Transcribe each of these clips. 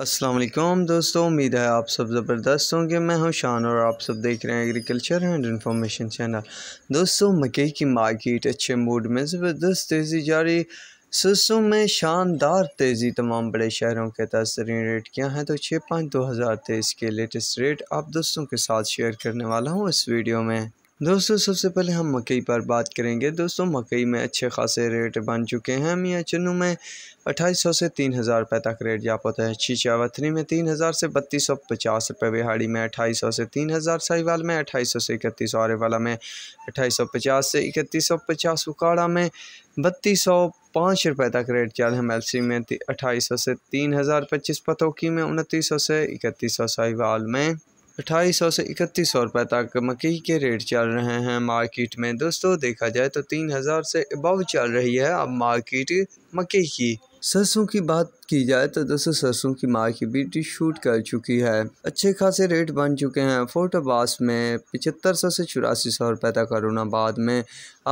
असलम दोस्तों उम्मीद है आप सब ज़बरदस्त होंगे मैं हूं शान और आप सब देख रहे हैं एग्रीकल्चर एंड इंफॉर्मेशन चैनल दोस्तों मकई की मार्केट अच्छे मूड में ज़बरदस्त तेज़ी जारी सरसों में शानदार तेज़ी तमाम बड़े शहरों के तस्तरीन रेट क्या हैं तो छः पाँच दो हज़ार तेईस के लेटेस्ट रेट आप दोस्तों के साथ शेयर करने वाला हूँ इस वीडियो में दोस्तों सबसे पहले हम मकई पर बात करेंगे दोस्तों मकई में अच्छे खासे रेट बन चुके हैं मियाँ चन्नू में अट्ठाईस सौ से तीन हज़ार रुपये तक रेट जाप होता है शीशावथनी में तीन हज़ार से बत्तीस सौ पचास रुपये बिहाड़ी में अट्ठाईस सौ से तीन हज़ार साहिवाल में अट्ठाईस सौ से इकतीस सौ वाला में अट्ठाईस सौ पचास से इकतीस सौ पचास उकाड़ा में बत्तीस सौ पाँच रुपये तक रेट चल है मेलसी में अट्ठाईस सौ से तीन हज़ार पच्चीस पतोकी में उनतीस सौ से इकतीस सौ साहिवाल में अट्ठाईस सौ से इकतीस सौ रुपये तक मकई के रेट चल रहे हैं मार्केट में दोस्तों देखा जाए तो तीन हज़ार से अबव चल रही है अब मार्केट मकई की सरसों की बात की जाए तो दोस्तों सरसों की माँ की भी शूट कर चुकी है अच्छे खासे रेट बन चुके हैं फोटोबास में पिचहत्तर सौ से चौरासी सौ रुपये तक अरुणाबाद में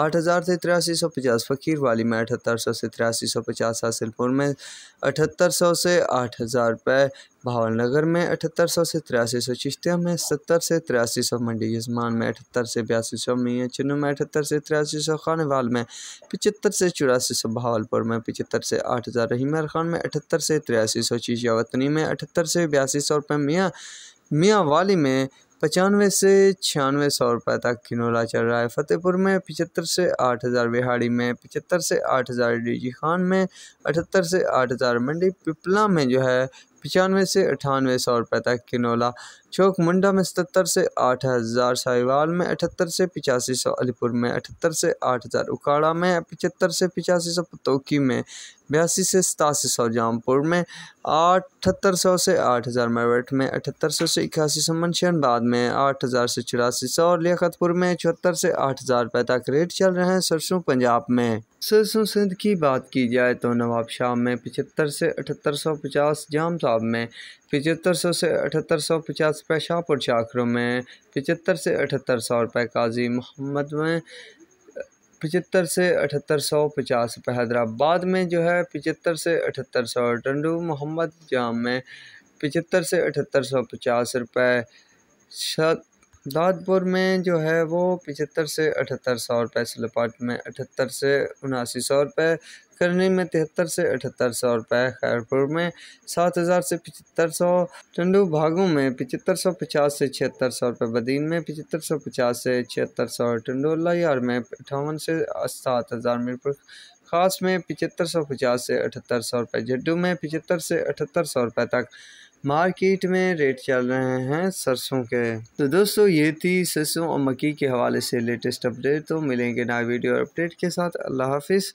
आठ हज़ार से तिरासी सौ पचास फ़कीर वाली में अठहत्तर सौ से तिरासी सौ पचास हासिलपुर में अठहत्तर सौ से आठ हज़ार रुपये भावनगर में अठहत्तर सौ से तिरासी सौ चिश्तिया में सत्तर से तिरासी सौ मंडी यजमान में अठहत्तर से बयासी सौ मियाँ चुनू में अठहत्तर से तिरासी सौ खानवाल में पिचहत्तर से चौरासी सौ भावलपुर में पचहत्तर से आठ हज़ार रहीमर खान में अठहत्तर अठहत्तर से तिरासी सौ चीजावतनी में अठहत्तर से बयासी सौ रुपये मियाँ मियाँ वाली में पचानवे से छियानवे सौ रुपये तक किनोला चल रहा है फतेहपुर में पिचहत्तर से आठ हज़ार बिहाड़ी में पिचहत्तर से आठ हज़ार डीजी खान में अठहत्तर से आठ हज़ार मंडी पिपला में जो है पचानवे से अठानवे सौ रुपये तक किनोला चौक मुंडा में सतर से आठ हज़ार साहिवाल में अठहत्तर से पिचासी सौ अलीपुर में अठहत्तर से आठ हज़ार उकाड़ा में पचहत्तर से पिचासी सौ पतोकी में बयासी से सतासी सौ जामपुर में अठहत्तर सौ से आठ हज़ार मेरठ में अठहत्तर सौ से इक्यासी सौ मनशनबाद में आठ हज़ार से चौरासी सौ और में चौहत्तर से आठ हज़ार रुपये तक रेट चल रहे हैं सरसों पंजाब में सरसों सिंध की बात की जाए तो नवाब शाह में पचहत्तर से अठहत्तर सौ पचास जाम साहब में पिचहत्तर सौ से अठहत्तर सौ पचास रुपये शाहपुर शाखरों में पिचहत्तर से अठहत्तर सौ रुपये काजी मोहम्मद में पचहत्तर से अठहत्तर सौ पचास रुपये हैदराबाद में जो है पचहत्तर से अठहत्तर सौ टंडू मोहम्मद जाम में पचहत्तर से अठहत्तर सौ पचास रुपये दादपुर में जो है वो पिचहत्तर से अठहत्तर सौ रुपये सिलोपाट में अठहत्तर से उनासी सौ रुपये करनी में तिहत्तर से अठहत्तर सौ रुपये खैरपुर में सात हज़ार से पचहत्तर सौ टंडू भागों में पचहत्तर सौ पचास से छिहत्तर सौ रुपये बदीन में पचहत्तर सौ पचास से छिहत्तर सौ टंडोला यार में अठावन से सात हज़ार मीरपुर खास में पचहत्तर सौ पचास से अठहत्तर सौ रुपये जड्डू में पचहत्तर से अठहत्तर सौ रुपये तक मार्केट में रेट चल रहे हैं सरसों के तो दोस्तों ये थी सरसों और मक्की के हवाले से लेटेस्ट अपडेट तो मिलेंगे नए वीडियो और अपडेट के साथ अल्लाह हाफिज़